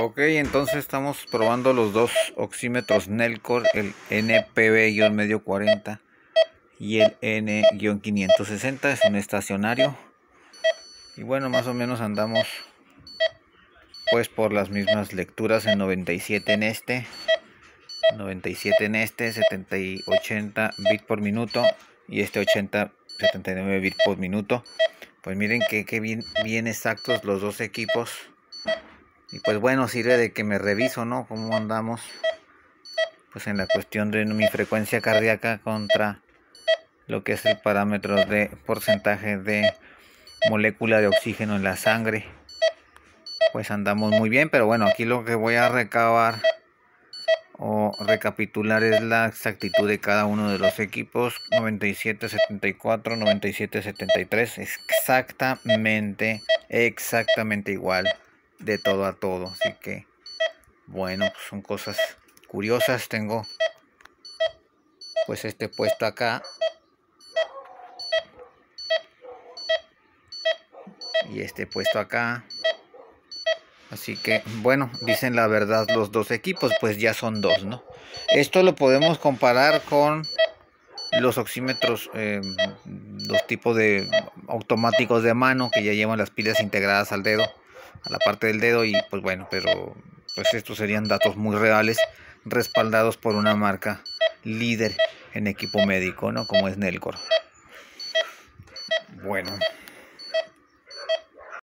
Ok, entonces estamos probando los dos oxímetros Nelcor, el npb 40 y el N-560, es un estacionario. Y bueno, más o menos andamos pues por las mismas lecturas en 97 en este, 97 en este, 70 y 80 bit por minuto y este 80, 79 bit por minuto. Pues miren que, bien exactos los dos equipos y pues bueno, sirve de que me reviso, ¿no? Cómo andamos pues en la cuestión de mi frecuencia cardíaca contra lo que es el parámetro de porcentaje de molécula de oxígeno en la sangre. Pues andamos muy bien, pero bueno, aquí lo que voy a recabar o recapitular es la exactitud de cada uno de los equipos 97 74 97 73 exactamente exactamente igual de todo a todo. Así que, bueno, pues, son cosas curiosas. Tengo pues este puesto acá. Y este puesto acá. Así que, bueno, dicen la verdad los dos equipos, pues ya son dos, ¿no? Esto lo podemos comparar con los oxímetros, em, los tipos de automáticos de mano que ya llevan las pilas integradas al dedo a la parte del dedo y pues bueno, pero pues estos serían datos muy reales respaldados por una marca líder en equipo médico, ¿no? Como es Nelcor. Bueno.